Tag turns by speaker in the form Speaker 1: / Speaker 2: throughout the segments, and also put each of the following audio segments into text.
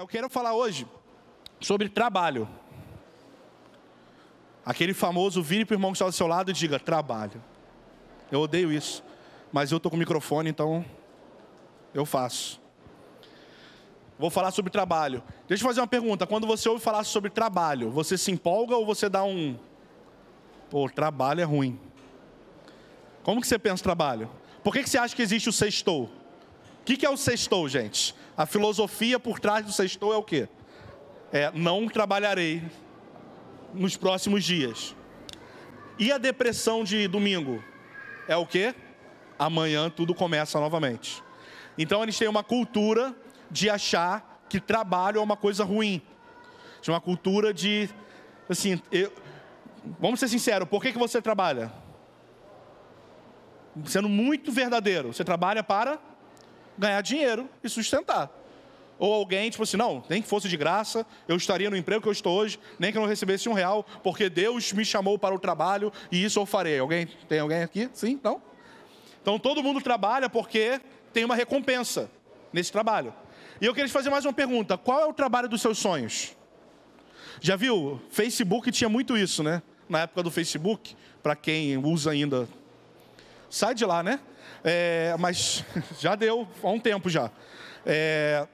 Speaker 1: eu quero falar hoje sobre trabalho. Aquele famoso vire para o irmão que está ao seu lado e diga: trabalho. Eu odeio isso, mas eu estou com o microfone, então eu faço. Vou falar sobre trabalho. Deixa eu fazer uma pergunta: quando você ouve falar sobre trabalho, você se empolga ou você dá um. Pô, trabalho é ruim. Como que você pensa trabalho? Por que, que você acha que existe o sextou? O que, que é o sextou, gente? A filosofia por trás do sextou é o quê? É não trabalharei nos próximos dias. E a depressão de domingo é o quê? Amanhã tudo começa novamente. Então eles têm uma cultura de achar que trabalho é uma coisa ruim. De uma cultura de assim, eu, vamos ser sinceros, por que, que você trabalha? Sendo muito verdadeiro, você trabalha para ganhar dinheiro e sustentar. Ou alguém, tipo assim, não, nem que fosse de graça, eu estaria no emprego que eu estou hoje, nem que eu não recebesse um real, porque Deus me chamou para o trabalho e isso eu farei. Alguém, tem alguém aqui? Sim? Não? Então todo mundo trabalha porque tem uma recompensa nesse trabalho. E eu queria te fazer mais uma pergunta: qual é o trabalho dos seus sonhos? Já viu? Facebook tinha muito isso, né? Na época do Facebook, para quem usa ainda. Sai de lá, né? É, mas já deu há um tempo já. É,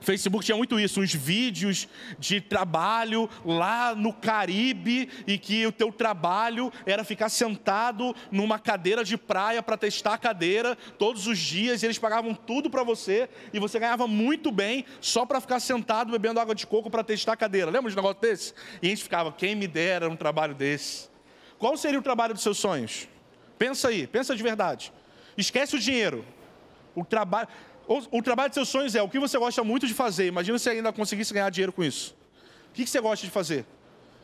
Speaker 1: Facebook tinha muito isso, uns vídeos de trabalho lá no Caribe e que o teu trabalho era ficar sentado numa cadeira de praia para testar a cadeira todos os dias, e eles pagavam tudo para você e você ganhava muito bem só para ficar sentado bebendo água de coco para testar a cadeira. Lembra de um negócio desse? E a gente ficava, quem me dera um trabalho desse. Qual seria o trabalho dos seus sonhos? Pensa aí, pensa de verdade. Esquece o dinheiro. O trabalho, o, o, trabalho de seus sonhos é o que você gosta muito de fazer. Imagina se ainda conseguisse ganhar dinheiro com isso. O que, que você gosta de fazer?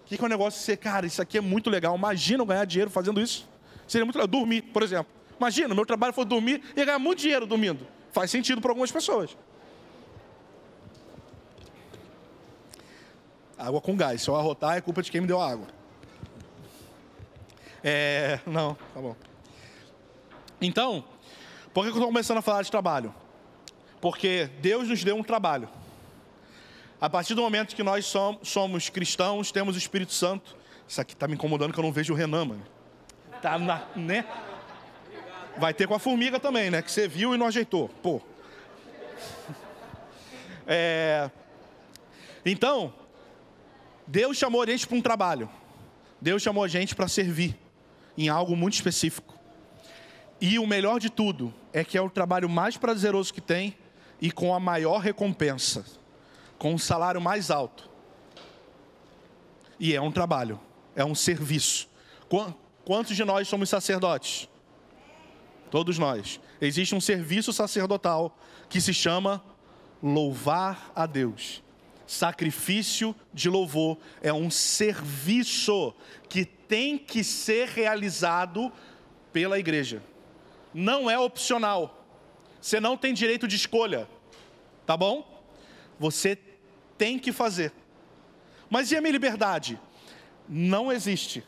Speaker 1: O que, que é um negócio que você, cara, isso aqui é muito legal. Imagina eu ganhar dinheiro fazendo isso. Seria muito legal. Dormir, por exemplo. Imagina, meu trabalho foi dormir e ganhar muito dinheiro dormindo. Faz sentido para algumas pessoas. Água com gás. Se eu arrotar, é culpa de quem me deu a água. É. Não, tá bom. Então, por que eu estou começando a falar de trabalho? Porque Deus nos deu um trabalho. A partir do momento que nós somos cristãos, temos o Espírito Santo. Isso aqui está me incomodando que eu não vejo o Renan, mano. Tá na, né? Vai ter com a formiga também, né? Que você viu e não ajeitou. Pô. É... Então, Deus chamou a gente para um trabalho. Deus chamou a gente para servir em algo muito específico. E o melhor de tudo é que é o trabalho mais prazeroso que tem e com a maior recompensa, com o um salário mais alto. E é um trabalho, é um serviço. Quantos de nós somos sacerdotes? Todos nós. Existe um serviço sacerdotal que se chama louvar a Deus. Sacrifício de louvor é um serviço que tem que ser realizado pela igreja não é opcional. Você não tem direito de escolha, tá bom? Você tem que fazer. Mas e a minha liberdade? Não existe.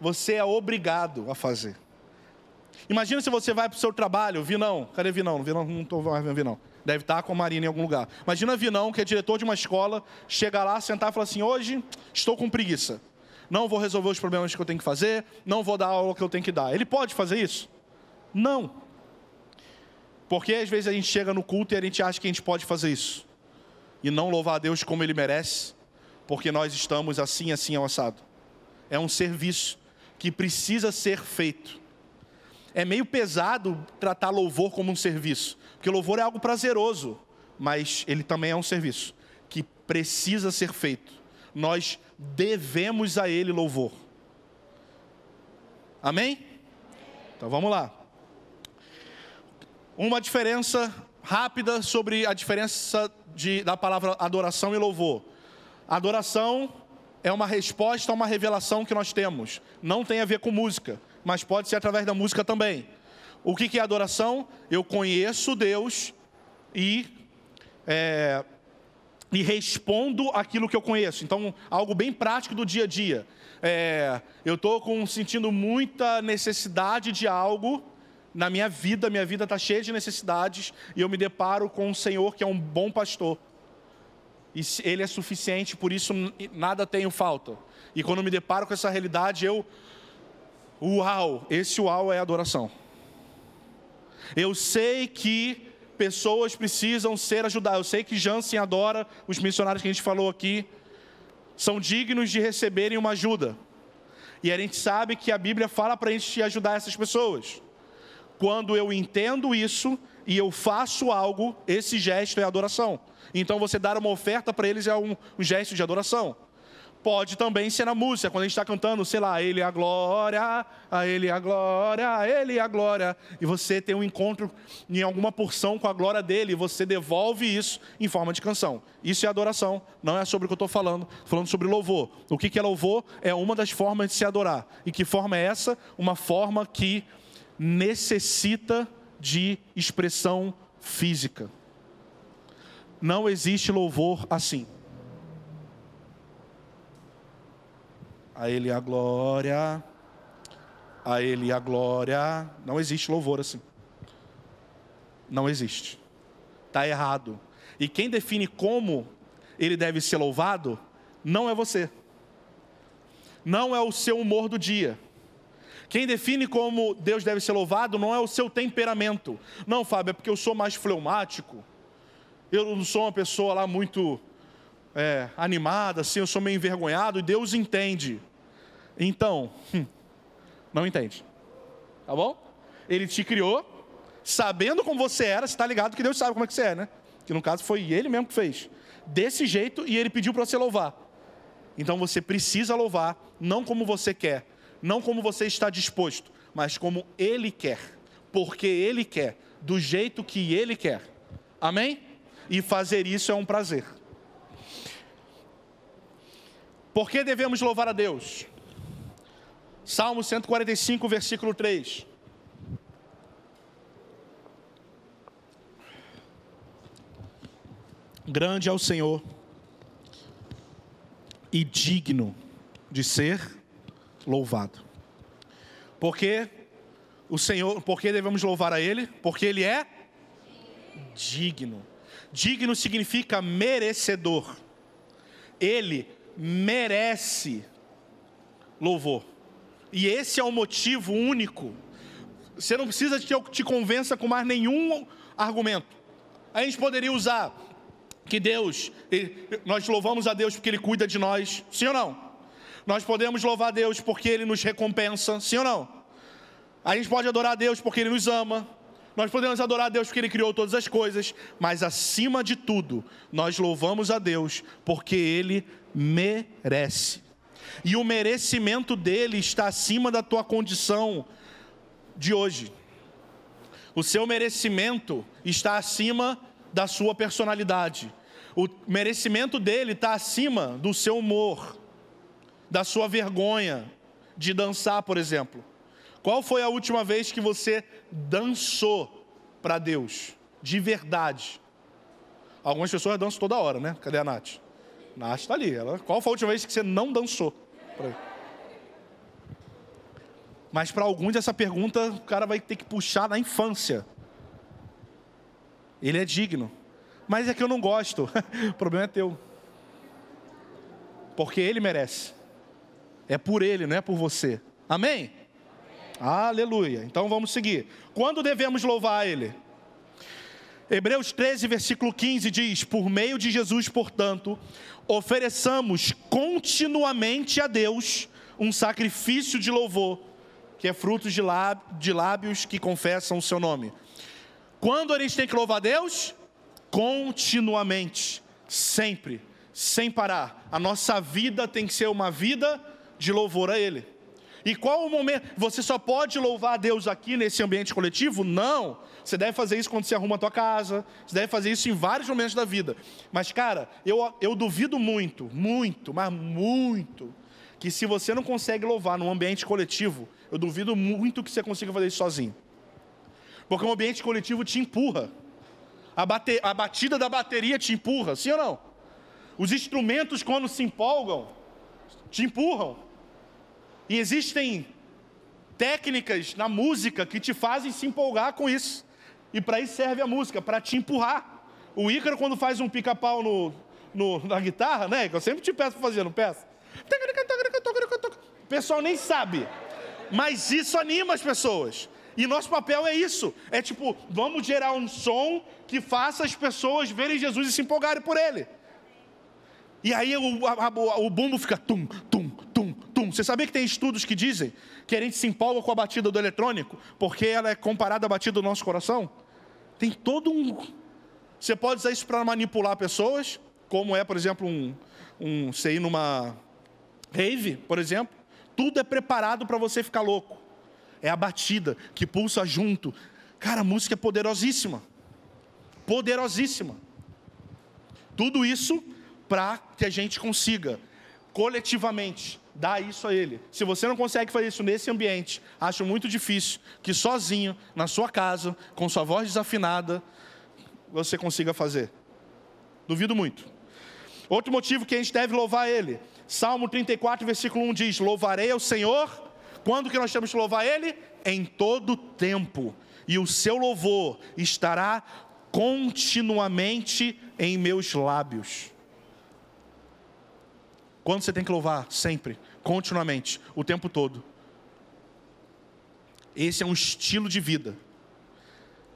Speaker 1: Você é obrigado a fazer. Imagina se você vai para o seu trabalho, Vinão, cadê Vinão? Vinão não estou vendo Vinão. Deve estar tá com a Marina em algum lugar. Imagina Vinão, que é diretor de uma escola, chegar lá, sentar e falar assim: hoje estou com preguiça. Não vou resolver os problemas que eu tenho que fazer, não vou dar a aula que eu tenho que dar. Ele pode fazer isso? Não. Porque às vezes a gente chega no culto e a gente acha que a gente pode fazer isso. E não louvar a Deus como Ele merece, porque nós estamos assim, assim, ao assado. É um serviço que precisa ser feito. É meio pesado tratar louvor como um serviço, porque louvor é algo prazeroso, mas ele também é um serviço que precisa ser feito. Nós devemos a Ele louvor. Amém? Então vamos lá. Uma diferença rápida sobre a diferença de, da palavra adoração e louvor. Adoração é uma resposta a uma revelação que nós temos. Não tem a ver com música, mas pode ser através da música também. O que é adoração? Eu conheço Deus e, é, e respondo aquilo que eu conheço. Então, algo bem prático do dia a dia. É, eu estou sentindo muita necessidade de algo na minha vida, minha vida está cheia de necessidades e eu me deparo com um Senhor que é um bom pastor. E ele é suficiente, por isso nada tenho falta. E quando me deparo com essa realidade, eu. Uau! Esse uau é adoração. Eu sei que pessoas precisam ser ajudadas. Eu sei que Jansen adora, os missionários que a gente falou aqui, são dignos de receberem uma ajuda. E a gente sabe que a Bíblia fala para a gente ajudar essas pessoas. Quando eu entendo isso e eu faço algo, esse gesto é adoração. Então você dar uma oferta para eles é um, um gesto de adoração. Pode também ser na música, quando a gente está cantando, sei lá, a Ele é a glória, a Ele é a glória, a Ele é a glória, e você tem um encontro em alguma porção com a glória dele, e você devolve isso em forma de canção. Isso é adoração, não é sobre o que eu estou falando, falando sobre louvor. O que, que é louvor? É uma das formas de se adorar. E que forma é essa? Uma forma que necessita de expressão física. Não existe louvor assim. A Ele a glória, a Ele a glória. Não existe louvor assim. Não existe. Está errado. E quem define como ele deve ser louvado não é você, não é o seu humor do dia quem define como Deus deve ser louvado não é o seu temperamento. Não, Fábio, é porque eu sou mais fleumático. Eu não sou uma pessoa lá muito é, animada, assim, eu sou meio envergonhado e Deus entende. Então, hum, não entende. Tá bom? Ele te criou, sabendo como você era, você está ligado que Deus sabe como é que você é, né? Que no caso foi ele mesmo que fez. Desse jeito, e ele pediu para você louvar. Então você precisa louvar, não como você quer, não como você está disposto, mas como Ele quer, porque Ele quer, do jeito que Ele quer. Amém? E fazer isso é um prazer. Por que devemos louvar a Deus? Salmo 145, versículo 3. Grande é o Senhor e digno de ser louvado. Porque o Senhor, porque devemos louvar a Ele? Porque Ele é digno. Digno significa merecedor. Ele merece louvor. E esse é o motivo único. Você não precisa que eu te convença com mais nenhum argumento. A gente poderia usar que Deus, nós louvamos a Deus porque Ele cuida de nós, sim ou não? Nós podemos louvar Deus porque Ele nos recompensa, sim ou não? A gente pode adorar Deus porque Ele nos ama. Nós podemos adorar Deus porque Ele criou todas as coisas. Mas acima de tudo, nós louvamos a Deus porque Ele merece. E o merecimento dele está acima da tua condição de hoje. O seu merecimento está acima da sua personalidade. O merecimento dele está acima do seu humor da sua vergonha de dançar, por exemplo. Qual foi a última vez que você dançou para Deus? De verdade. Algumas pessoas dançam toda hora, né? Cadê a Nath? Nath está ali. Ela... Qual foi a última vez que você não dançou? Mas para alguns essa pergunta o cara vai ter que puxar na infância. Ele é digno. Mas é que eu não gosto. o problema é teu. Porque ele merece. É por ele, não é por você. Amém? Amém? Aleluia. Então vamos seguir. Quando devemos louvar ele? Hebreus 13, versículo 15 diz: Por meio de Jesus, portanto, ofereçamos continuamente a Deus um sacrifício de louvor, que é fruto de, lábios que confessam o seu nome. Quando a gente tem que louvar a Deus? Continuamente, sempre, sem parar. A nossa vida tem que ser uma vida de louvor a Ele. E qual o momento? Você só pode louvar a Deus aqui nesse ambiente coletivo? Não. Você deve fazer isso quando você arruma a tua casa. Você deve fazer isso em vários momentos da vida. Mas, cara, eu, eu duvido muito, muito, mas muito, que se você não consegue louvar num ambiente coletivo, eu duvido muito que você consiga fazer isso sozinho. Porque um ambiente coletivo te empurra. A, bate, a batida da bateria te empurra, sim ou não? Os instrumentos, quando se empolgam, te empurram. E existem técnicas na música que te fazem se empolgar com isso. E para isso serve a música, para te empurrar. O Ícaro, quando faz um pica-pau no, no, na guitarra, né? Que eu sempre te peço para fazer, não peço? O pessoal nem sabe. Mas isso anima as pessoas. E nosso papel é isso. É tipo, vamos gerar um som que faça as pessoas verem Jesus e se empolgarem por ele. E aí o, a, a, o bumbo fica tum, você sabia que tem estudos que dizem que a gente se empolga com a batida do eletrônico, porque ela é comparada à batida do nosso coração? Tem todo um. Você pode usar isso para manipular pessoas, como é, por exemplo, um, um, você ir numa rave, por exemplo. Tudo é preparado para você ficar louco. É a batida que pulsa junto. Cara, a música é poderosíssima. Poderosíssima. Tudo isso para que a gente consiga coletivamente dá isso a ele. Se você não consegue fazer isso nesse ambiente, acho muito difícil que sozinho, na sua casa, com sua voz desafinada, você consiga fazer. Duvido muito. Outro motivo que a gente deve louvar ele. Salmo 34, versículo 1 diz: Louvarei ao Senhor. Quando que nós temos que louvar ele? Em todo tempo. E o seu louvor estará continuamente em meus lábios. Quando você tem que louvar? Sempre continuamente, o tempo todo. Esse é um estilo de vida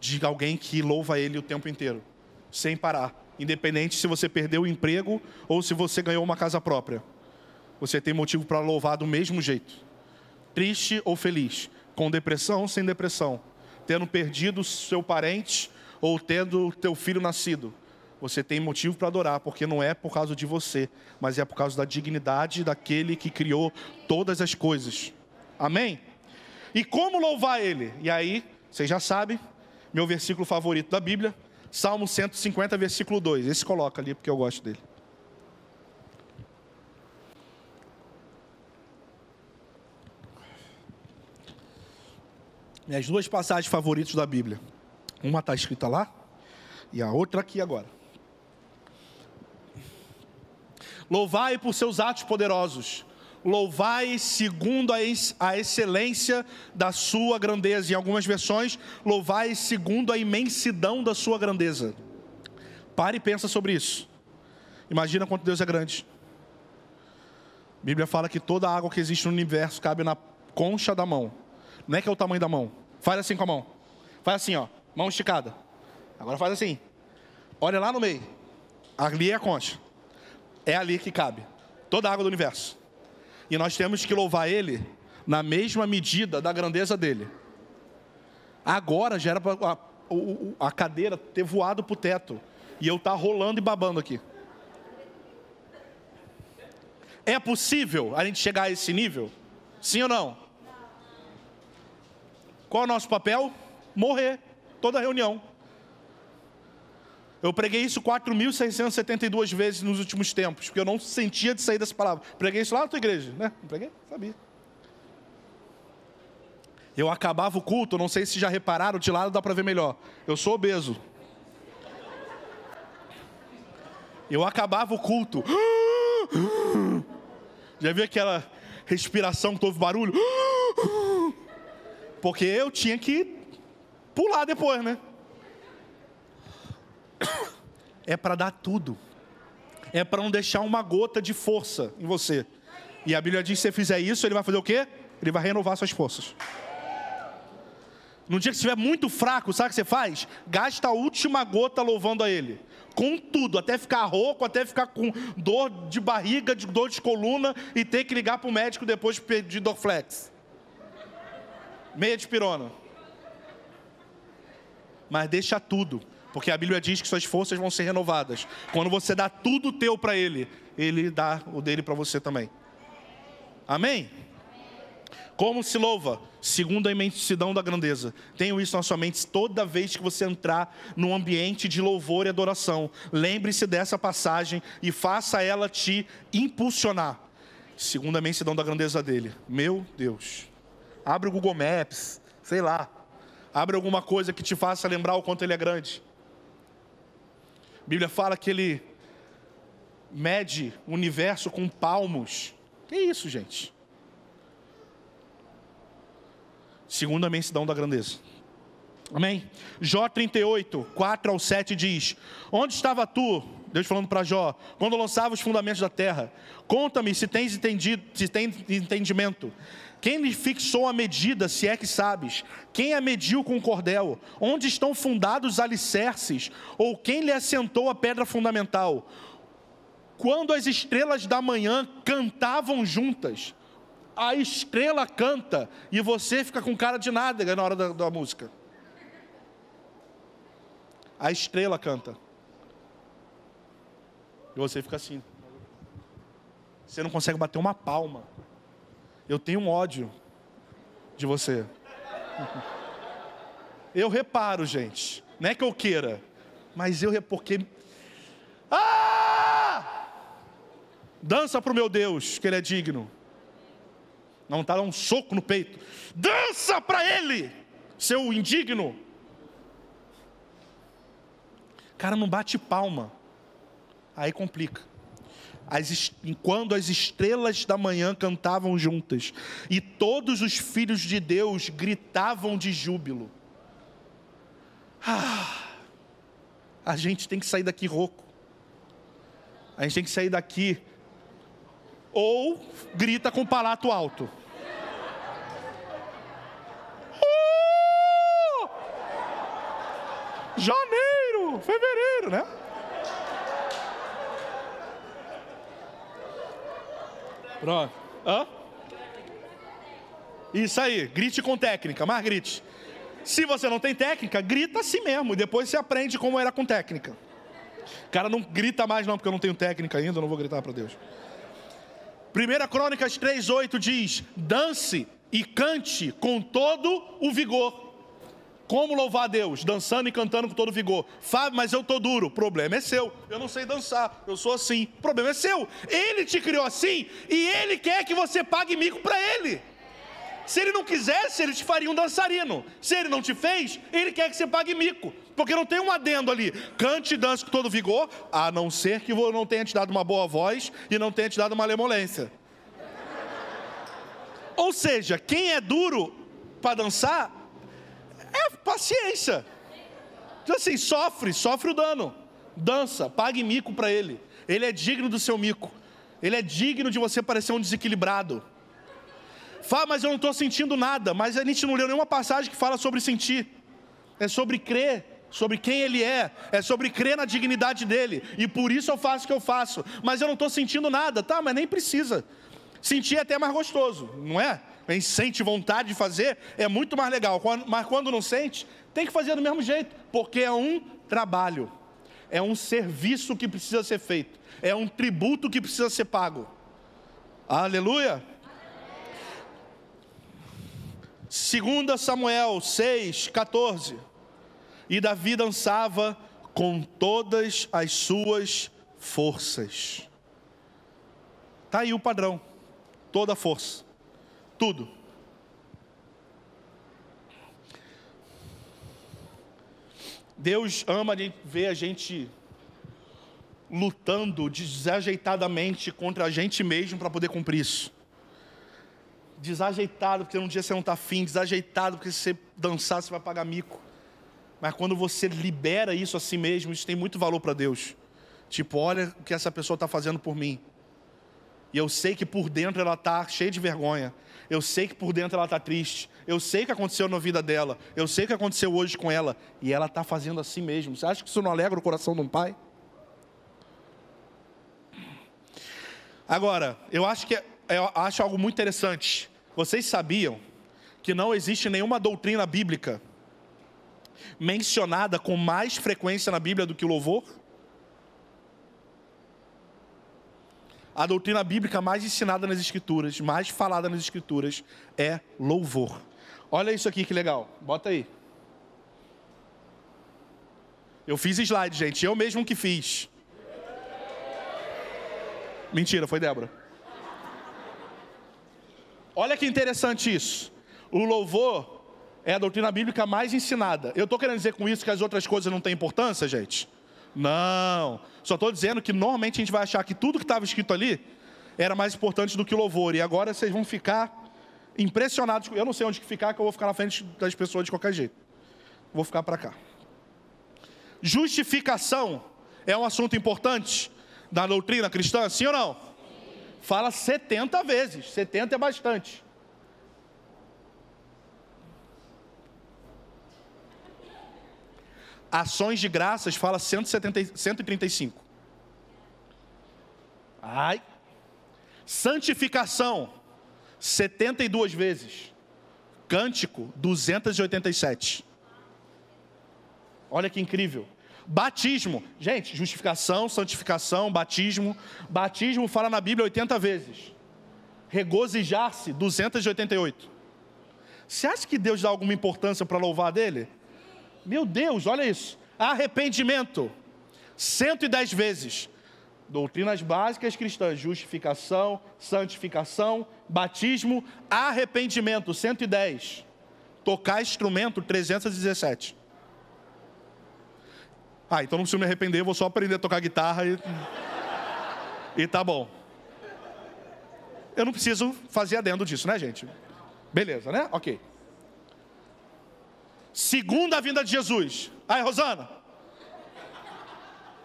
Speaker 1: de alguém que louva Ele o tempo inteiro, sem parar, independente se você perdeu o emprego ou se você ganhou uma casa própria. Você tem motivo para louvar do mesmo jeito, triste ou feliz, com depressão ou sem depressão, tendo perdido seu parente ou tendo teu filho nascido, você tem motivo para adorar, porque não é por causa de você, mas é por causa da dignidade daquele que criou todas as coisas. Amém? E como louvar ele? E aí, você já sabe, meu versículo favorito da Bíblia, Salmo 150, versículo 2. Esse coloca ali porque eu gosto dele. Minhas duas passagens favoritas da Bíblia. Uma está escrita lá e a outra aqui agora. Louvai por seus atos poderosos. Louvai segundo a, excelência da sua grandeza. Em algumas versões, louvai segundo a imensidão da sua grandeza. Pare e pensa sobre isso. Imagina quanto Deus é grande. A Bíblia fala que toda a água que existe no universo cabe na concha da mão. Não é que é o tamanho da mão. Faz assim com a mão. Faz assim, ó. Mão esticada. Agora faz assim. Olha lá no meio. Ali é a concha é ali que cabe toda a água do universo. E nós temos que louvar Ele na mesma medida da grandeza dele. Agora já era para a, a, cadeira ter voado para o teto e eu estar tá rolando e babando aqui. É possível a gente chegar a esse nível? Sim ou não? Qual é o nosso papel? Morrer toda reunião. Eu preguei isso 4.672 vezes nos últimos tempos, porque eu não sentia de sair dessa palavra. Preguei isso lá na tua igreja, né? Não preguei? Sabia. Eu acabava o culto, não sei se já repararam, de lado dá para ver melhor. Eu sou obeso. Eu acabava o culto. Já viu aquela respiração que houve barulho? Porque eu tinha que pular depois, né? é para dar tudo, é para não deixar uma gota de força em você. E a Bíblia diz que se você fizer isso, ele vai fazer o quê? Ele vai renovar suas forças. No dia que estiver muito fraco, sabe o que você faz? Gasta a última gota louvando a Ele. Com tudo, até ficar rouco, até ficar com dor de barriga, de dor de coluna e ter que ligar para o médico depois de pedir Dorflex. Meia de pirona. Mas deixa tudo. Porque a Bíblia diz que suas forças vão ser renovadas. Quando você dá tudo teu para Ele, Ele dá o dele para você também. Amém? Como se louva? Segundo a imensidão da grandeza. Tenho isso na sua mente toda vez que você entrar num ambiente de louvor e adoração. Lembre-se dessa passagem e faça ela te impulsionar. Segundo a imensidão da grandeza dele. Meu Deus. Abre o Google Maps, sei lá. Abre alguma coisa que te faça lembrar o quanto ele é grande. A Bíblia fala que ele mede o universo com palmos. Que isso, gente? Segundo a mensidão da grandeza. Amém? Jó 38, 4 ao 7 diz: Onde estava tu, Deus falando para Jó, quando lançava os fundamentos da terra, conta-me se tens entendido, se tens entendimento. Quem lhe fixou a medida, se é que sabes? Quem a é mediu com o cordel? Onde estão fundados os alicerces? Ou quem lhe assentou a pedra fundamental? Quando as estrelas da manhã cantavam juntas, a estrela canta e você fica com cara de nada na hora da, da música. A estrela canta. E você fica assim. Você não consegue bater uma palma. Eu tenho um ódio de você. Eu reparo, gente. Não é que eu queira, mas eu porque Ah! Dança pro meu Deus, que ele é digno. Não tá um soco no peito. Dança para ele, seu indigno. Cara, não bate palma. Aí complica. As, as estrelas da manhã cantavam juntas e todos os filhos de Deus gritavam de júbilo. Ah, a gente tem que sair daqui rouco. A gente tem que sair daqui ou grita com palato alto. Uh! Janeiro, fevereiro, né? Pronto. Hã? Isso aí, grite com técnica, mas grite. Se você não tem técnica, grita assim mesmo e depois você aprende como era com técnica. Cara, não grita mais não, porque eu não tenho técnica ainda, eu não vou gritar para Deus. 1 Crônicas 3:8 diz: "Dance e cante com todo o vigor". Como louvar a Deus? Dançando e cantando com todo vigor. Fábio, mas eu tô duro. Problema é seu. Eu não sei dançar. Eu sou assim. Problema é seu. Ele te criou assim e ele quer que você pague mico para ele. Se ele não quisesse, ele te faria um dançarino. Se ele não te fez, ele quer que você pague mico. Porque não tem um adendo ali. Cante e dance com todo vigor, a não ser que eu não tenha te dado uma boa voz e não tenha te dado uma lemolência. Ou seja, quem é duro para dançar é paciência. Então assim, sofre, sofre o dano. Dança, pague mico para ele. Ele é digno do seu mico. Ele é digno de você parecer um desequilibrado. Fala, mas eu não estou sentindo nada. Mas a gente não leu nenhuma passagem que fala sobre sentir. É sobre crer, sobre quem ele é. É sobre crer na dignidade dele. E por isso eu faço o que eu faço. Mas eu não estou sentindo nada. Tá, mas nem precisa. Sentir é até mais gostoso, não é? hein, sente vontade de fazer, é muito mais legal. Mas quando não sente, tem que fazer do mesmo jeito, porque é um trabalho, é um serviço que precisa ser feito, é um tributo que precisa ser pago. Aleluia! Segunda Samuel 6, 14. E Davi dançava com todas as suas forças. Está aí o padrão, toda força. Tudo. Deus ama ver a gente lutando desajeitadamente contra a gente mesmo para poder cumprir isso. Desajeitado, porque um dia você não está afim, desajeitado, porque se você dançar, você vai pagar mico. Mas quando você libera isso a si mesmo, isso tem muito valor para Deus. Tipo, olha o que essa pessoa está fazendo por mim. E eu sei que por dentro ela está cheia de vergonha. Eu sei que por dentro ela está triste. Eu sei o que aconteceu na vida dela. Eu sei o que aconteceu hoje com ela. E ela está fazendo assim mesmo. Você acha que isso não alegra o coração de um pai? Agora, eu acho que é, é, eu acho algo muito interessante. Vocês sabiam que não existe nenhuma doutrina bíblica mencionada com mais frequência na Bíblia do que o louvor? a doutrina bíblica mais ensinada nas Escrituras, mais falada nas Escrituras, é louvor. Olha isso aqui que legal, bota aí. Eu fiz slide, gente, eu mesmo que fiz. Mentira, foi Débora. Olha que interessante isso. O louvor é a doutrina bíblica mais ensinada. Eu estou querendo dizer com isso que as outras coisas não têm importância, gente? Não. Só estou dizendo que normalmente a gente vai achar que tudo que estava escrito ali era mais importante do que o louvor. E agora vocês vão ficar impressionados. Eu não sei onde ficar, que eu vou ficar na frente das pessoas de qualquer jeito. Vou ficar para cá. Justificação é um assunto importante da doutrina cristã, sim ou não? Fala 70 vezes. 70 é bastante. Ações de graças fala 170, 135. Ai. Santificação, 72 vezes. Cântico, 287. Olha que incrível. Batismo, gente, justificação, santificação, batismo. Batismo fala na Bíblia 80 vezes. Regozijar-se, 288. Você acha que Deus dá alguma importância para louvar dele? Meu Deus, olha isso. Arrependimento. 110 vezes. Doutrinas básicas cristãs: justificação, santificação, batismo, arrependimento, 110. Tocar instrumento, 317. Ah, então não preciso me arrepender, vou só aprender a tocar guitarra e. e tá bom. Eu não preciso fazer adendo disso, né, gente? Beleza, né? Ok. Segunda vinda de Jesus. Aí, Rosana.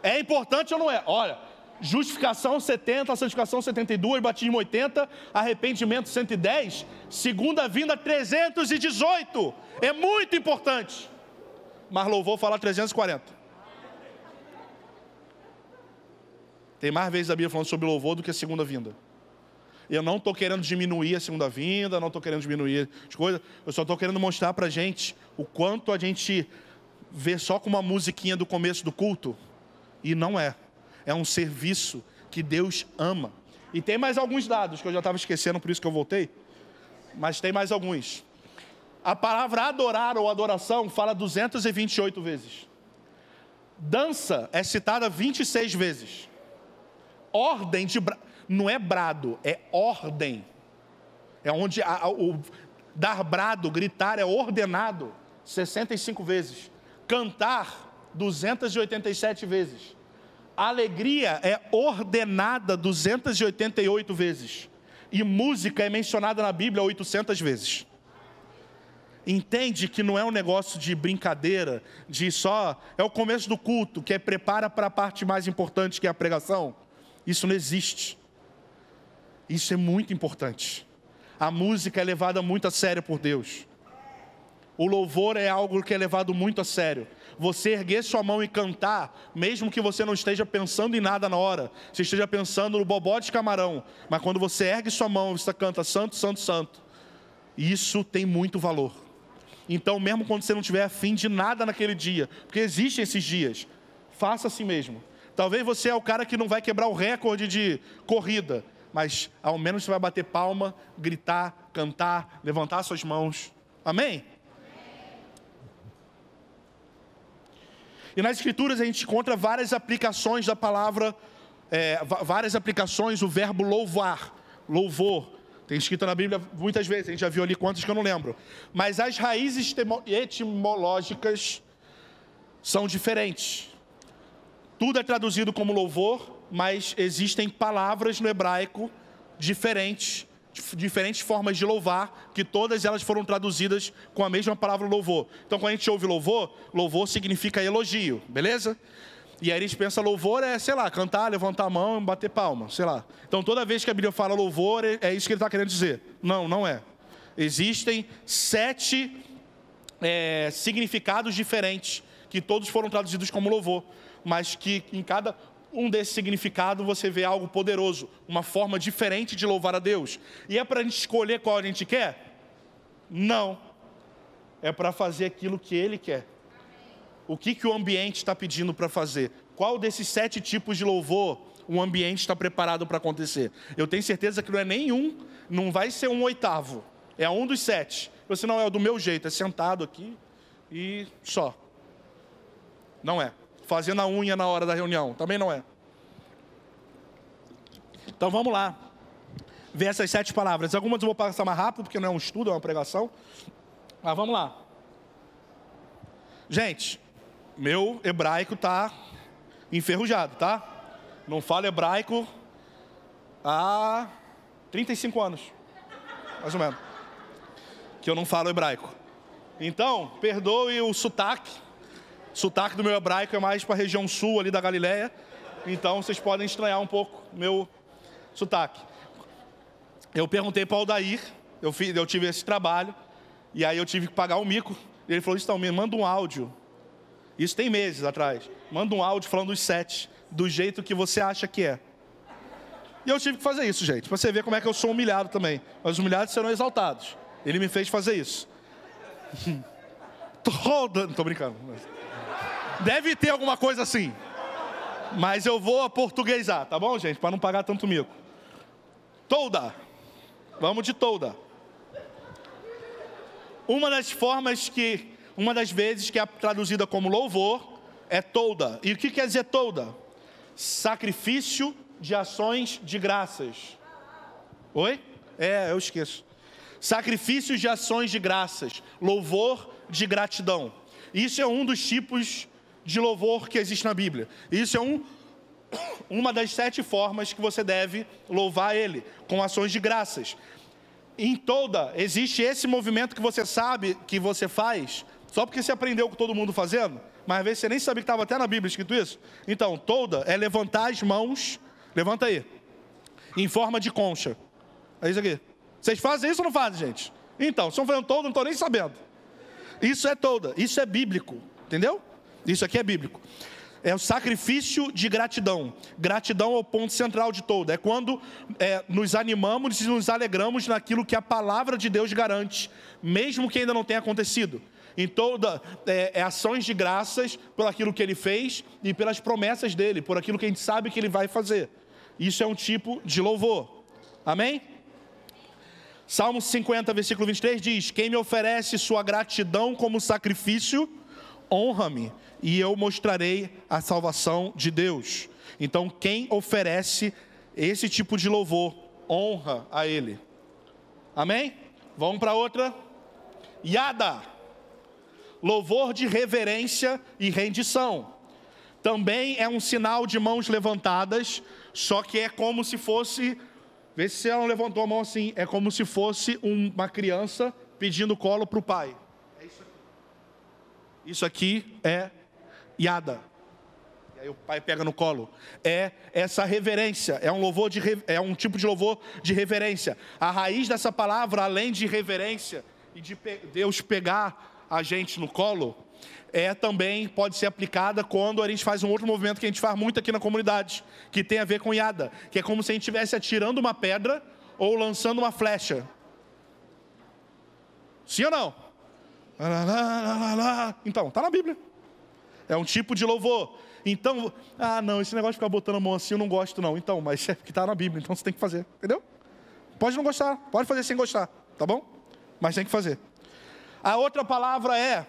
Speaker 1: É importante ou não é? Olha, justificação 70, santificação 72, batismo 80, arrependimento 110, segunda vinda 318. É muito importante. Mas louvou falar 340. Tem mais vezes a Bíblia falando sobre louvor do que a segunda vinda. Eu não estou querendo diminuir a segunda vinda, não estou querendo diminuir as coisas. Eu só estou querendo mostrar para a gente o quanto a gente vê só com uma musiquinha do começo do culto. E não é. É um serviço que Deus ama. E tem mais alguns dados que eu já estava esquecendo, por isso que eu voltei. Mas tem mais alguns. A palavra adorar ou adoração fala 228 vezes. Dança é citada 26 vezes. Ordem de braço não é brado, é ordem. É onde a, a, o dar brado, gritar é ordenado 65 vezes. Cantar 287 vezes. Alegria é ordenada 288 vezes. E música é mencionada na Bíblia 800 vezes entende que não é um negócio de brincadeira, de só é o começo do culto, que é prepara para a parte mais importante que é a pregação. Isso não existe. Isso é muito importante. A música é levada muito a sério por Deus. O louvor é algo que é levado muito a sério. Você erguer sua mão e cantar, mesmo que você não esteja pensando em nada na hora, você esteja pensando no bobó de camarão, mas quando você ergue sua mão e você canta santo, santo, santo, isso tem muito valor. Então, mesmo quando você não tiver afim de nada naquele dia, porque existem esses dias, faça assim mesmo. Talvez você é o cara que não vai quebrar o recorde de corrida, mas ao menos você vai bater palma, gritar, cantar, levantar suas mãos. Amém? E nas escrituras a gente encontra várias aplicações da palavra, é, várias aplicações, do verbo louvar, louvor. Tem escrito na Bíblia muitas vezes, a gente já viu ali quantas que eu não lembro. Mas as raízes etimológicas são diferentes. Tudo é traduzido como louvor, mas existem palavras no hebraico diferentes, diferentes formas de louvar, que todas elas foram traduzidas com a mesma palavra louvor. Então, quando a gente ouve louvor, louvor significa elogio, beleza? E aí a gente pensa louvor é, sei lá, cantar, levantar a mão, bater palma, sei lá. Então, toda vez que a Bíblia fala louvor, é, é isso que ele está querendo dizer. Não, não é. Existem sete é, significados diferentes, que todos foram traduzidos como louvor, mas que em cada um desse significado você vê algo poderoso, uma forma diferente de louvar a Deus. E é para a gente escolher qual a gente quer? Não. É para fazer aquilo que Ele quer. O que, que o ambiente está pedindo para fazer? Qual desses sete tipos de louvor o ambiente está preparado para acontecer? Eu tenho certeza que não é nenhum, não vai ser um oitavo, é um dos sete. Você não é do meu jeito, é sentado aqui e só. Não é fazendo a unha na hora da reunião. Também não é. Então vamos lá. Ver essas sete palavras. Algumas eu vou passar mais rápido, porque não é um estudo, é uma pregação. Mas vamos lá. Gente, meu hebraico tá enferrujado, tá? Não falo hebraico há 35 anos, mais ou menos, que eu não falo hebraico. Então, perdoe o sotaque, sotaque do meu hebraico é mais para a região sul ali da Galileia, então vocês podem estranhar um pouco meu sotaque. Eu perguntei para o Aldair, eu, fiz, eu tive esse trabalho, e aí eu tive que pagar o mico. Ele falou, então, me manda um áudio. Isso tem meses atrás. Manda um áudio falando os sete, do jeito que você acha que é. E eu tive que fazer isso, gente, para você ver como é que eu sou humilhado também. Mas os humilhados serão exaltados. Ele me fez fazer isso. Toda. Não tô brincando. Mas... Deve ter alguma coisa assim. Mas eu vou a portuguesar, tá bom, gente? Para não pagar tanto mico. Toda. Vamos de toda. Uma das formas que, uma das vezes que é traduzida como louvor é toda. E o que quer dizer toda? Sacrifício de ações de graças. Oi? É, eu esqueço. Sacrifícios de ações de graças, louvor de gratidão. Isso é um dos tipos de louvor que existe na Bíblia. Isso é um, uma das sete formas que você deve louvar Ele, com ações de graças. Em toda, existe esse movimento que você sabe que você faz, só porque você aprendeu com todo mundo fazendo, mas às vezes você nem sabia que estava até na Bíblia escrito isso. Então, toda é levantar as mãos, levanta aí, em forma de concha. É isso aqui. Vocês fazem isso ou não fazem, gente? Então, se não fazendo todo, não estou nem sabendo. Isso é toda, isso é bíblico, entendeu? Isso aqui é bíblico. É o sacrifício de gratidão. Gratidão é o ponto central de todo. É quando é, nos animamos e nos alegramos naquilo que a palavra de Deus garante, mesmo que ainda não tenha acontecido. Em toda é, é ações de graças por aquilo que ele fez e pelas promessas dele, por aquilo que a gente sabe que ele vai fazer. Isso é um tipo de louvor. Amém? Salmo 50, versículo 23 diz: Quem me oferece sua gratidão como sacrifício honra-me e eu mostrarei a salvação de Deus. Então, quem oferece esse tipo de louvor, honra a Ele. Amém? Vamos para outra? Yada, louvor de reverência e rendição. Também é um sinal de mãos levantadas, só que é como se fosse. Vê se ela não levantou a mão assim. É como se fosse uma criança pedindo colo para o pai isso aqui é Yada. E aí o pai pega no colo. É essa reverência, é um louvor de é um tipo de louvor de reverência. A raiz dessa palavra, além de reverência e de Deus pegar a gente no colo, é também pode ser aplicada quando a gente faz um outro movimento que a gente faz muito aqui na comunidade, que tem a ver com Yada, que é como se a gente estivesse atirando uma pedra ou lançando uma flecha. Sim ou não? Então, tá na Bíblia. É um tipo de louvor. Então, ah, não, esse negócio de ficar botando a mão assim eu não gosto, não. Então, mas é que tá na Bíblia, então você tem que fazer, entendeu? Pode não gostar, pode fazer sem gostar, tá bom? Mas tem que fazer. A outra palavra é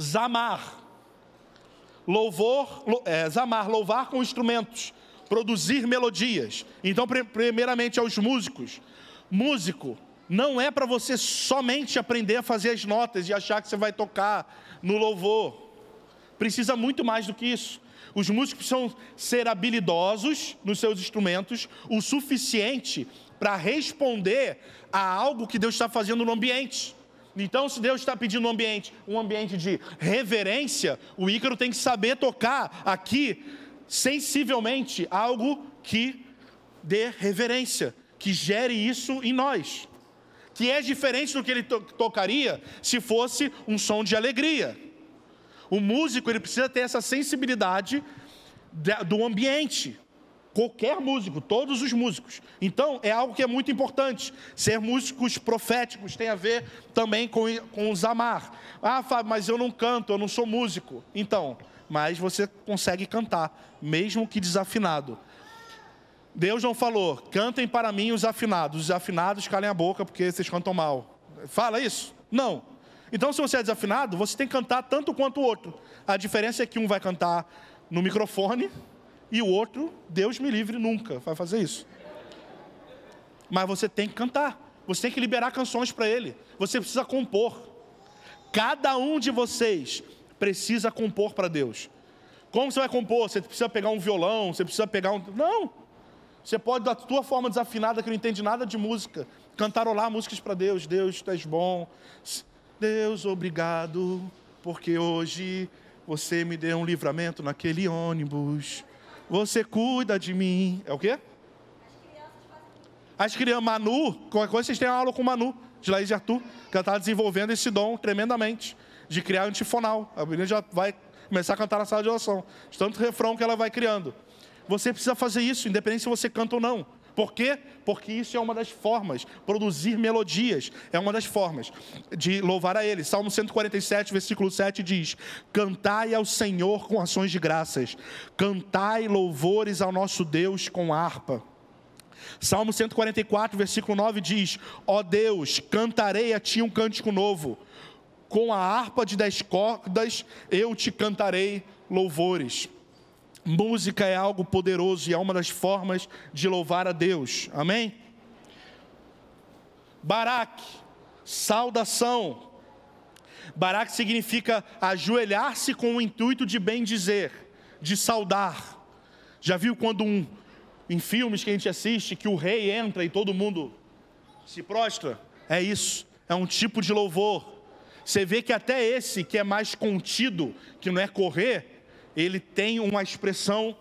Speaker 1: zamar. Louvor, é, zamar, louvar com instrumentos, produzir melodias. Então, primeiramente aos músicos. Músico não é para você somente aprender a fazer as notas e achar que você vai tocar no louvor. Precisa muito mais do que isso. Os músicos precisam ser habilidosos nos seus instrumentos o suficiente para responder a algo que Deus está fazendo no ambiente. Então, se Deus está pedindo um ambiente, um ambiente de reverência, o Ícaro tem que saber tocar aqui sensivelmente algo que dê reverência, que gere isso em nós que é diferente do que ele to tocaria se fosse um som de alegria. O músico ele precisa ter essa sensibilidade do ambiente. Qualquer músico, todos os músicos. Então, é algo que é muito importante. Ser músicos proféticos tem a ver também com, com os amar. Ah, Fábio, mas eu não canto, eu não sou músico. Então, mas você consegue cantar, mesmo que desafinado. Deus não falou, cantem para mim os afinados. Os afinados calem a boca porque vocês cantam mal. Fala isso? Não. Então, se você é desafinado, você tem que cantar tanto quanto o outro. A diferença é que um vai cantar no microfone e o outro, Deus me livre, nunca vai fazer isso. Mas você tem que cantar. Você tem que liberar canções para ele. Você precisa compor. Cada um de vocês precisa compor para Deus. Como você vai compor? Você precisa pegar um violão, você precisa pegar um. Não! Você pode, da tua forma desafinada, que não entende nada de música, cantarolar músicas para Deus. Deus, tu és bom. Deus, obrigado, porque hoje você me deu um livramento naquele ônibus. Você cuida de mim. É o quê? As crianças, Manu, qualquer coisa vocês têm aula com Manu, de Laís e Arthur, que ela está desenvolvendo esse dom tremendamente, de criar antifonal. A menina já vai começar a cantar na sala de oração, de tanto refrão que ela vai criando. Você precisa fazer isso, independente se você canta ou não. Por quê? Porque isso é uma das formas, produzir melodias é uma das formas de louvar a Ele. Salmo 147, versículo 7 diz: Cantai ao Senhor com ações de graças, cantai louvores ao nosso Deus com harpa. Salmo 144, versículo 9 diz: Ó oh Deus, cantarei a Ti um cântico novo, com a harpa de dez cordas eu te cantarei louvores música é algo poderoso e é uma das formas de louvar a Deus. Amém? Barak, saudação. Barak significa ajoelhar-se com o intuito de bem dizer, de saudar. Já viu quando um em filmes que a gente assiste que o rei entra e todo mundo se prostra? É isso, é um tipo de louvor. Você vê que até esse que é mais contido, que não é correr, ele tem uma expressão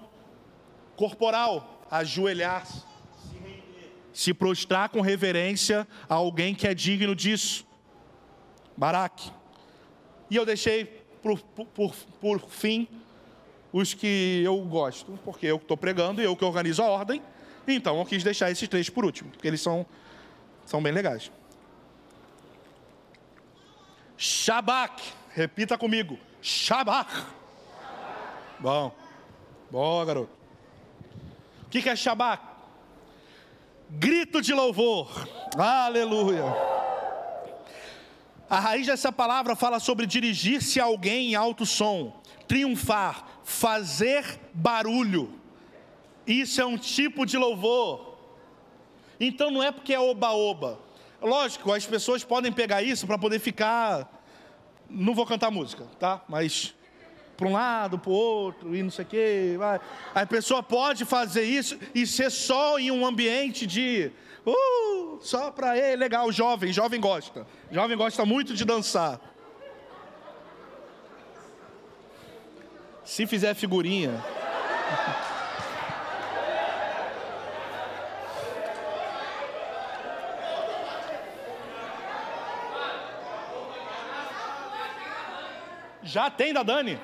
Speaker 1: corporal, ajoelhar-se, se prostrar com reverência a alguém que é digno disso. Baraque. E eu deixei por, por, por fim os que eu gosto, porque eu estou pregando e eu que organizo a ordem. Então eu quis deixar esses três por último, porque eles são, são bem legais. Shabak, repita comigo. Shabak. Bom. Boa, garoto. O que, é Shabat? Grito de louvor. Aleluia. A raiz dessa palavra fala sobre dirigir-se a alguém em alto som, triunfar, fazer barulho. Isso é um tipo de louvor. Então não é porque é oba-oba. Lógico, as pessoas podem pegar isso para poder ficar. Não vou cantar música, tá? Mas para um lado, para o outro, e não sei o quê. Vai. A pessoa pode fazer isso e ser só em um ambiente de. Uh, só para ele, legal, jovem, jovem gosta. Jovem gosta muito de dançar. Se fizer figurinha. Já tem da Dani.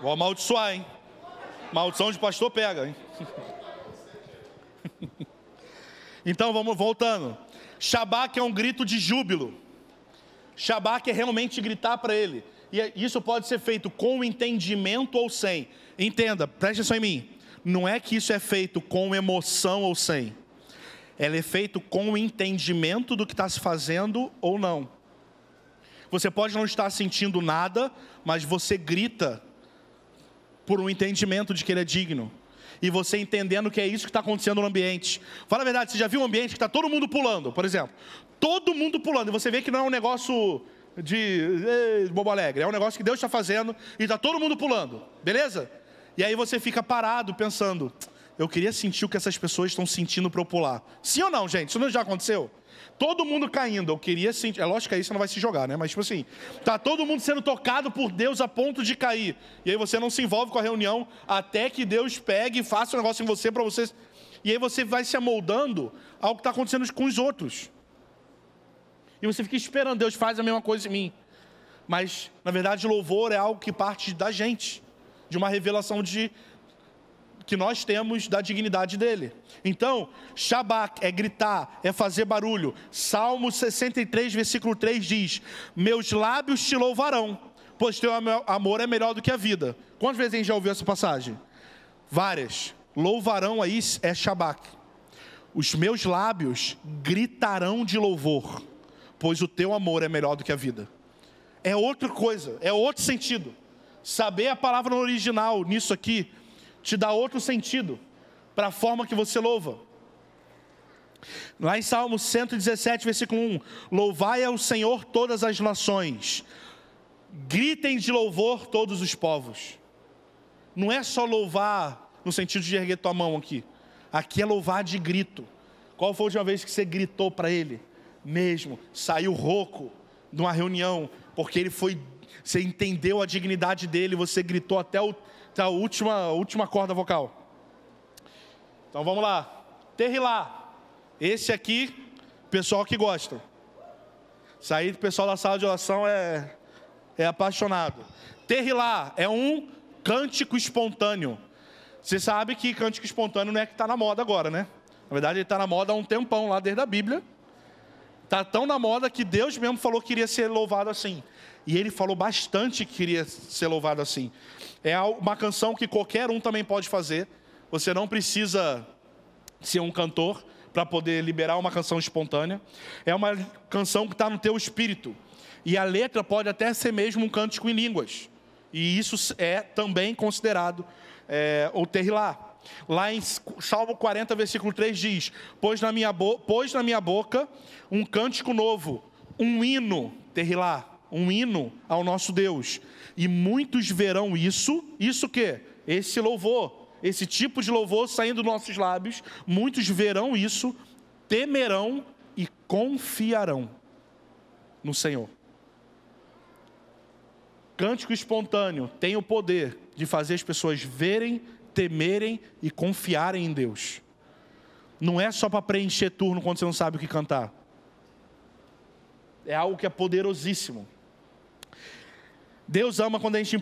Speaker 1: Vou amaldiçoar, hein? Maldição de pastor pega, hein? então vamos voltando. Shabaque é um grito de júbilo. Shabaque é realmente gritar para ele. E é, isso pode ser feito com entendimento ou sem. Entenda, preste atenção em mim. Não é que isso é feito com emoção ou sem. Ela é feito com o entendimento do que está se fazendo ou não. Você pode não estar sentindo nada, mas você grita por um entendimento de que ele é digno. E você entendendo que é isso que está acontecendo no ambiente. Fala a verdade, você já viu um ambiente que está todo mundo pulando, por exemplo. Todo mundo pulando. E você vê que não é um negócio de bobo alegre. É um negócio que Deus está fazendo e está todo mundo pulando. Beleza? E aí você fica parado pensando: eu queria sentir o que essas pessoas estão sentindo para eu pular. Sim ou não, gente? Isso não já aconteceu? Todo mundo caindo, eu queria sentir. É lógico que aí você não vai se jogar, né? Mas, tipo assim, tá todo mundo sendo tocado por Deus a ponto de cair. E aí você não se envolve com a reunião até que Deus pegue e faça um negócio em você para você. E aí você vai se amoldando ao que está acontecendo com os outros. E você fica esperando, Deus faz a mesma coisa em mim. Mas, na verdade, louvor é algo que parte da gente, de uma revelação de que nós temos da dignidade dele. Então, shabak é gritar, é fazer barulho. Salmo 63, versículo 3 diz: Meus lábios te louvarão, pois teu amor é melhor do que a vida. Quantas vezes a gente já ouviu essa passagem? Várias. Louvarão aí é shabak. Os meus lábios gritarão de louvor, pois o teu amor é melhor do que a vida. É outra coisa, é outro sentido. Saber a palavra no original nisso aqui te dá outro sentido para a forma que você louva. Lá em Salmo 117, versículo 1: Louvai ao Senhor todas as nações, gritem de louvor todos os povos. Não é só louvar no sentido de erguer tua mão aqui, aqui é louvar de grito. Qual foi a última vez que você gritou para ele? Mesmo, saiu rouco de uma reunião, porque ele foi, você entendeu a dignidade dele, você gritou até o até tá, a última, última corda vocal. Então vamos lá. Terrilá. Esse aqui, pessoal que gosta. Sair do pessoal da sala de oração é, é apaixonado. Terrilá é um cântico espontâneo. Você sabe que cântico espontâneo não é que está na moda agora, né? Na verdade, ele está na moda há um tempão lá, desde a Bíblia. Está tão na moda que Deus mesmo falou que iria ser louvado assim. E ele falou bastante que iria ser louvado assim. É uma canção que qualquer um também pode fazer. Você não precisa ser um cantor para poder liberar uma canção espontânea. É uma canção que está no teu espírito. E a letra pode até ser mesmo um cântico em línguas. E isso é também considerado é, ou terrilá. Lá em Salmo 40, versículo 3 diz: Pôs na minha, bo pôs na minha boca um cântico novo, um hino, terrilá, um hino ao nosso Deus. E muitos verão isso, isso que? Esse louvor, esse tipo de louvor saindo dos nossos lábios, muitos verão isso, temerão e confiarão no Senhor. Cântico espontâneo tem o poder de fazer as pessoas verem temerem e confiarem em Deus. Não é só para preencher turno quando você não sabe o que cantar. É algo que é poderosíssimo. Deus ama quando a gente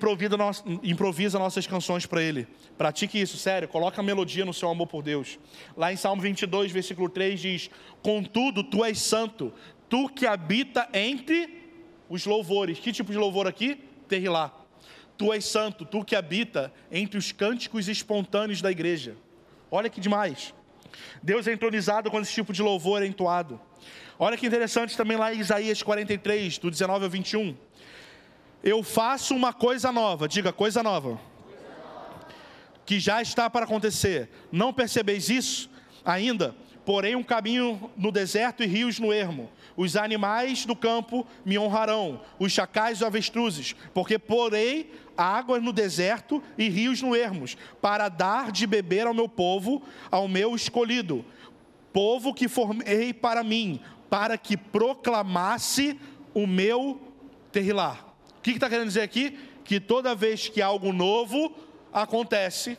Speaker 1: improvisa nossas canções para Ele. Pratique isso, sério. Coloca a melodia no seu amor por Deus. Lá em Salmo 22, versículo 3 diz: Contudo, tu és santo, tu que habita entre os louvores. Que tipo de louvor aqui? Terrilá. Tu és santo, tu que habita entre os cânticos espontâneos da igreja. Olha que demais. Deus é entronizado quando esse tipo de louvor é entoado. Olha que interessante também lá em Isaías 43, do 19 ao 21. Eu faço uma coisa nova, diga coisa nova, que já está para acontecer. Não percebeis isso ainda? porém um caminho no deserto e rios no ermo. Os animais do campo me honrarão, os chacais e avestruzes, porque porei águas no deserto e rios no ermo, para dar de beber ao meu povo, ao meu escolhido, povo que formei para mim, para que proclamasse o meu terrilar. O que está querendo dizer aqui? Que toda vez que algo novo acontece,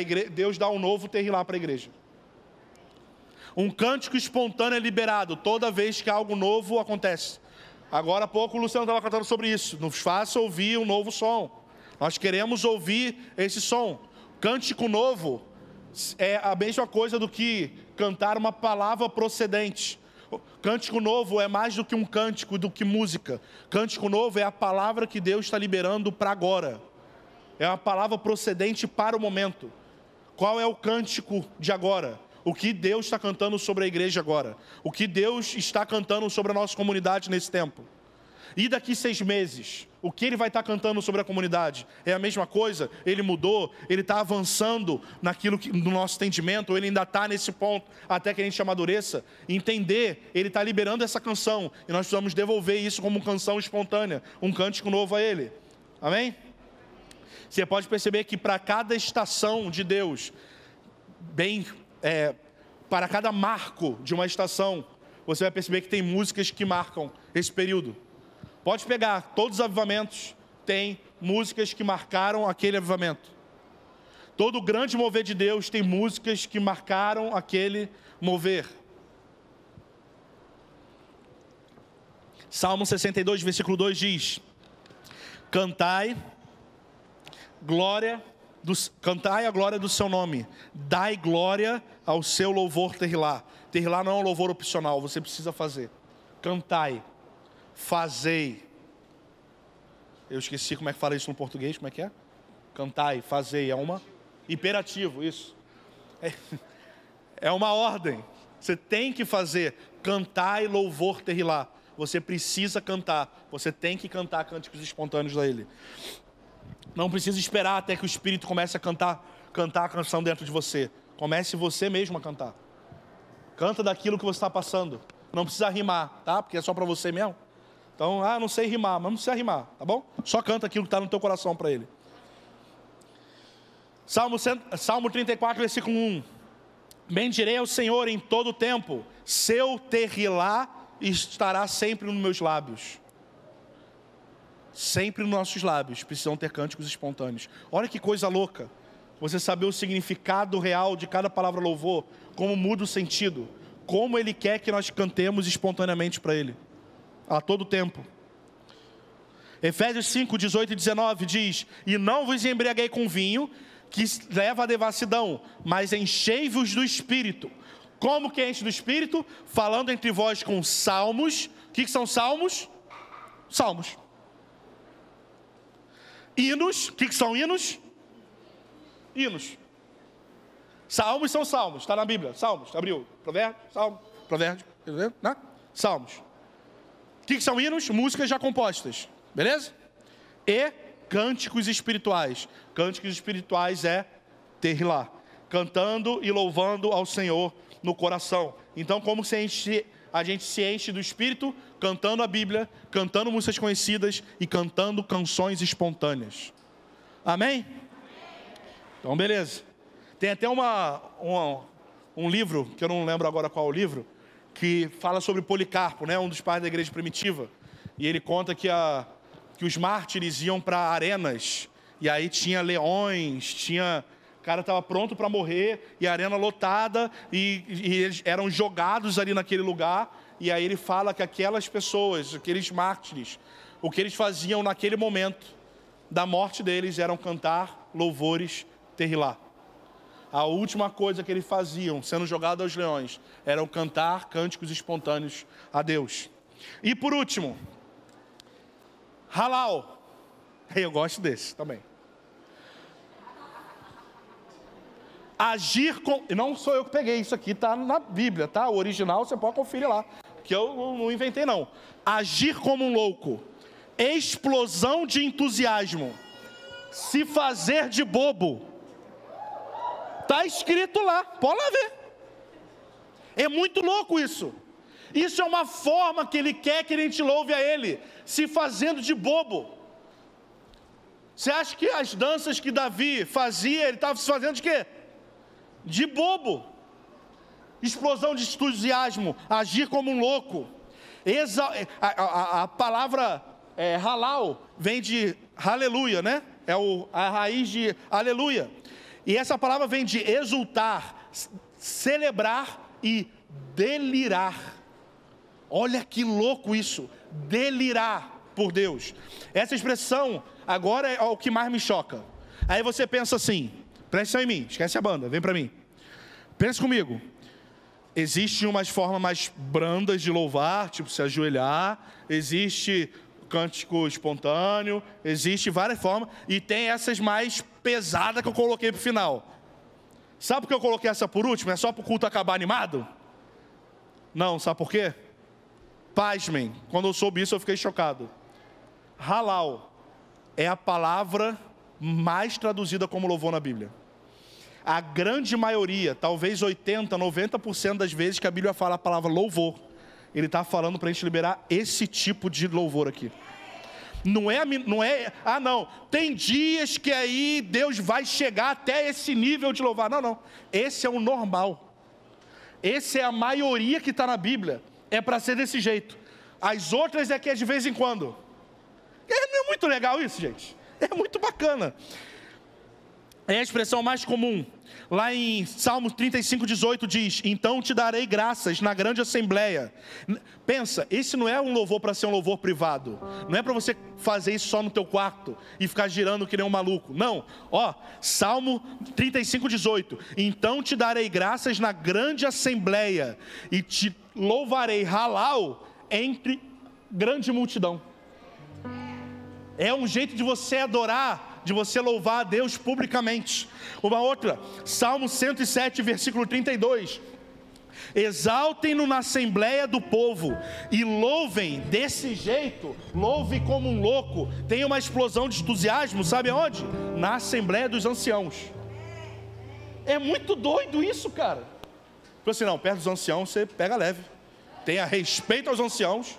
Speaker 1: igre... Deus dá um novo terrilar para a igreja. Um cântico espontâneo é liberado toda vez que algo novo acontece. Agora há pouco o Luciano estava cantando sobre isso. Nos faça ouvir um novo som. Nós queremos ouvir esse som. Cântico novo é a mesma coisa do que cantar uma palavra procedente. Cântico novo é mais do que um cântico, do que música. Cântico novo é a palavra que Deus está liberando para agora. É uma palavra procedente para o momento. Qual é o cântico de agora? o que Deus está cantando sobre a igreja agora, o que Deus está cantando sobre a nossa comunidade nesse tempo. E daqui seis meses, o que ele vai estar cantando sobre a comunidade? É a mesma coisa? Ele mudou? Ele está avançando naquilo que, no nosso entendimento? Ou ele ainda está nesse ponto até que a gente amadureça? Entender, ele está liberando essa canção e nós precisamos devolver isso como uma canção espontânea, um cântico novo a ele. Amém? Você pode perceber que para cada estação de Deus, bem é, para cada marco de uma estação, você vai perceber que tem músicas que marcam esse período. Pode pegar, todos os avivamentos têm músicas que marcaram aquele avivamento. Todo grande mover de Deus tem músicas que marcaram aquele mover. Salmo 62, versículo 2 diz: Cantai glória a cantai a glória do seu nome, dai glória ao seu louvor terrilá. Terrilá não é um louvor opcional, você precisa fazer. Cantai, fazei. Eu esqueci como é que fala isso no português, como é que é? Cantai, fazei, é uma imperativo, isso. É, é uma ordem. Você tem que fazer. Cantai louvor terrilá. Você precisa cantar. Você tem que cantar cânticos espontâneos a ele. Não precisa esperar até que o Espírito comece a cantar, cantar a canção dentro de você. Comece você mesmo a cantar. Canta daquilo que você está passando. Não precisa rimar, tá? Porque é só para você mesmo. Então, ah, não sei rimar, mas não precisa rimar, tá bom? Só canta aquilo que está no teu coração para ele. Salmo, Salmo 34, versículo 1. Bendirei ao Senhor em todo o tempo. Seu terrilá estará sempre nos meus lábios sempre nos nossos lábios precisam ter cânticos espontâneos. Olha que coisa louca. Você saber o significado real de cada palavra louvor, como muda o sentido, como ele quer que nós cantemos espontaneamente para ele, a todo tempo. Efésios 5, 18 e 19 diz: E não vos embriaguei com vinho, que leva a devassidão, mas enchei-vos do espírito. Como que enche do espírito? Falando entre vós com salmos. O que, que são salmos? Salmos hinos. O que, que são hinos? Hinos. Salmos são salmos, está na Bíblia. Salmos, abriu. Provérbios, salmo, provérbio, né? Salmos. O que, que são hinos? Músicas já compostas, beleza? E cânticos espirituais. Cânticos espirituais é ter lá, cantando e louvando ao Senhor no coração. Então, como se a gente a gente se enche do Espírito cantando a Bíblia, cantando músicas conhecidas e cantando canções espontâneas. Amém? Então, beleza. Tem até uma, uma, um livro, que eu não lembro agora qual é o livro, que fala sobre Policarpo, né, um dos pais da igreja primitiva. E ele conta que, a, que os mártires iam para arenas, e aí tinha leões, tinha o cara estava pronto para morrer e a arena lotada e, e eles eram jogados ali naquele lugar. E aí ele fala que aquelas pessoas, aqueles mártires, o que eles faziam naquele momento da morte deles eram cantar louvores terrilá. A última coisa que eles faziam, sendo jogados aos leões, era cantar cânticos espontâneos a Deus. E por último, halal. Eu gosto desse também. agir com. Não sou eu que peguei, isso aqui está na Bíblia, tá? O original você pode conferir lá, que eu não inventei, não. Agir como um louco, explosão de entusiasmo, se fazer de bobo. Está escrito lá, pode lá ver. É muito louco isso. Isso é uma forma que ele quer que a gente louve a ele, se fazendo de bobo. Você acha que as danças que Davi fazia, ele estava se fazendo de quê? de bobo, explosão de entusiasmo, agir como um louco. Exa eh, a, a, a, palavra é, halal vem de aleluia, né? É o, a raiz de aleluia. E essa palavra vem de exultar, celebrar e delirar. Olha que louco isso, delirar por Deus. Essa expressão agora é o que mais me choca. Aí você pensa assim, presta atenção em mim, esquece a banda, vem para mim. Pensa comigo. Existe umas formas mais brandas de louvar, tipo se ajoelhar, existe cântico espontâneo, existe várias formas, e tem essas mais pesadas que eu coloquei para o final. Sabe por que eu coloquei essa por último? É só para o culto acabar animado? Não, sabe por quê? Pasmem, quando eu soube isso eu fiquei chocado. Halal é a palavra mais traduzida como louvor na Bíblia a grande maioria, talvez 80%, 90% das vezes que a Bíblia fala a palavra louvor, ele está falando para a gente liberar esse tipo de louvor aqui. Não é, não é, ah não, tem dias que aí Deus vai chegar até esse nível de louvar. Não, não. Esse é o normal. Esse é a maioria que está na Bíblia. É para ser desse jeito. As outras é que é de vez em quando. É, não é muito legal isso, gente. É muito bacana é a expressão mais comum. Lá em Salmos 35, 18 diz: Então te darei graças na grande assembleia. Pensa, esse não é um louvor para ser um louvor privado. Não é para você fazer isso só no teu quarto e ficar girando que nem um maluco. Não. Ó, Salmo 35, 18: Então te darei graças na grande assembleia e te louvarei, halal, entre grande multidão. É um jeito de você adorar de você louvar a Deus publicamente. Uma outra, Salmo 107, versículo 32. Exaltem-no na assembleia do povo e louvem desse jeito, louve como um louco. Tem uma explosão de entusiasmo, sabe onde? Na assembleia dos anciãos. É muito doido isso, cara. Falei assim, não, perto dos anciãos você pega leve. Tenha respeito aos anciãos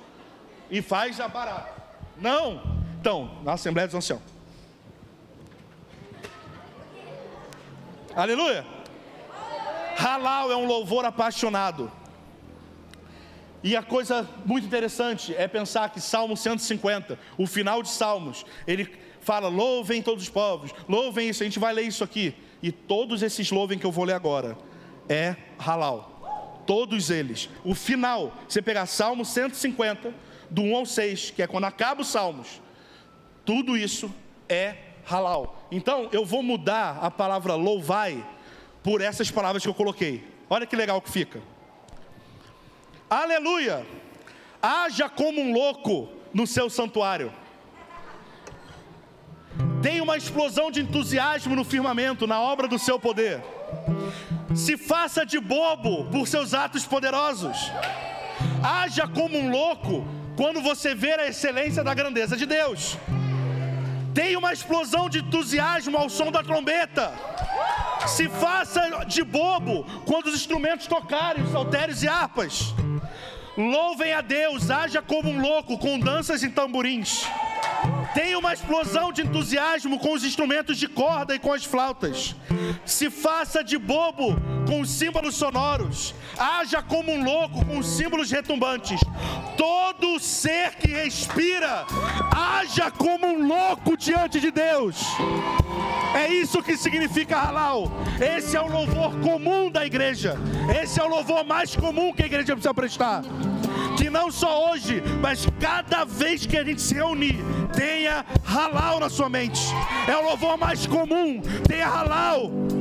Speaker 1: e faz a barata. Não. Então, na assembleia dos anciãos. Aleluia. Halal é um louvor apaixonado. E a coisa muito interessante é pensar que Salmo 150, o final de Salmos, ele fala: louvem todos os povos, louvem isso. A gente vai ler isso aqui. E todos esses louvem que eu vou ler agora é halal. Todos eles. O final, você pegar Salmo 150, do 1 ao 6, que é quando acaba os Salmos, tudo isso é halal então eu vou mudar a palavra louvai por essas palavras que eu coloquei. Olha que legal que fica. Aleluia! Haja como um louco no seu santuário. Tem uma explosão de entusiasmo no firmamento, na obra do seu poder. Se faça de bobo por seus atos poderosos. Haja como um louco quando você ver a excelência da grandeza de Deus. Dei uma explosão de entusiasmo ao som da trombeta. Se faça de bobo quando os instrumentos tocarem, os saltérios e harpas. Louvem a Deus, haja como um louco com danças e tamborins. Tem uma explosão de entusiasmo com os instrumentos de corda e com as flautas. Se faça de bobo com os símbolos sonoros. Haja como um louco com os símbolos retumbantes. Todo ser que respira, haja como um louco diante de Deus. É isso que significa halal. Esse é o louvor comum da igreja. Esse é o louvor mais comum que a igreja precisa prestar que não só hoje, mas cada vez que a gente se reunir, tenha halal na sua mente. É o louvor mais comum, tenha halal.